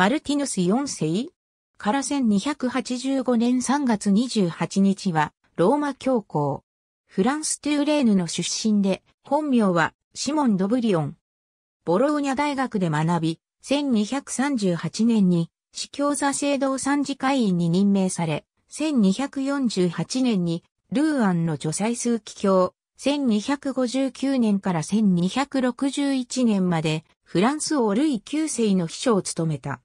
マルティヌス4世から1285年3月28日はローマ教皇。フランス・トゥーレーヌの出身で、本名はシモン・ドブリオン。ボローニャ大学で学び、1238年に、司教座制度参事会員に任命され、1248年に、ルーアンの助裁数帰教、1259年から1261年まで、フランス王ルイ9世の秘書を務めた。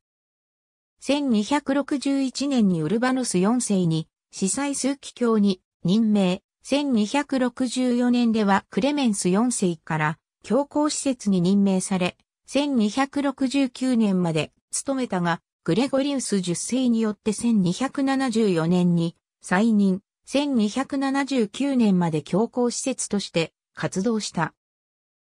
1261年にウルバノス4世に、司祭枢機卿に任命、1264年ではクレメンス4世から教皇施設に任命され、1269年まで務めたが、グレゴリウス10世によって1274年に再任、1279年まで教皇施設として活動した。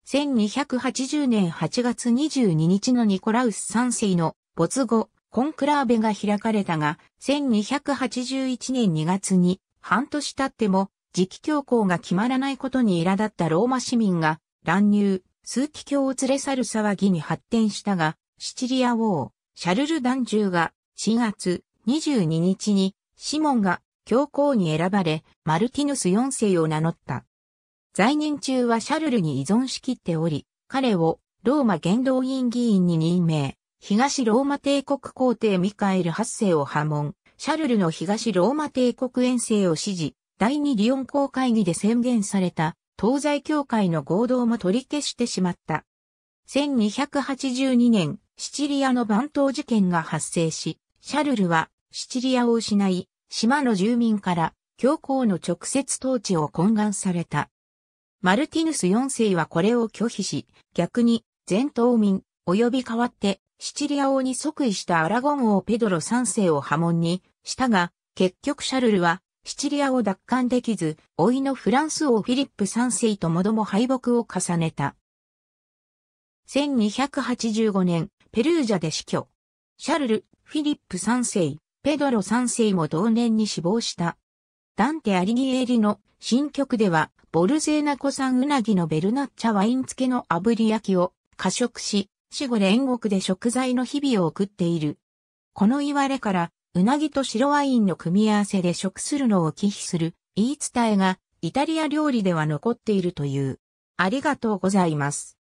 1280年8月22日のニコラウス3世の没後、コンクラーベが開かれたが、1281年2月に半年経っても時期教皇が決まらないことに苛立ったローマ市民が乱入、枢機卿を連れ去る騒ぎに発展したが、シチリア王、シャルル・ダンジューが4月22日にシモンが教皇に選ばれ、マルティヌス4世を名乗った。在任中はシャルルに依存しきっており、彼をローマ元老院議員に任命。東ローマ帝国皇帝ミカエル8世を破門、シャルルの東ローマ帝国遠征を指示、第二リオン公会議で宣言された東西教会の合同も取り消してしまった。1282年、シチリアの番頭事件が発生し、シャルルはシチリアを失い、島の住民から教皇の直接統治を懇願された。マルティヌス4世はこれを拒否し、逆に全島民、及び代わって、シチリア王に即位したアラゴン王ペドロ3世を破門にしたが、結局シャルルは、シチリアを奪還できず、老いのフランス王フィリップ3世ともども敗北を重ねた。1285年、ペルージャで死去。シャルル、フィリップ3世、ペドロ3世も同年に死亡した。ダンテ・アリギエリの新曲では、ボルゼーナ子さんうなぎのベルナッチャワイン付けの炙り焼きを過食し、死後煉獄で食材の日々を送っている。この言われから、うなぎと白ワインの組み合わせで食するのを忌避する言い伝えがイタリア料理では残っているという。ありがとうございます。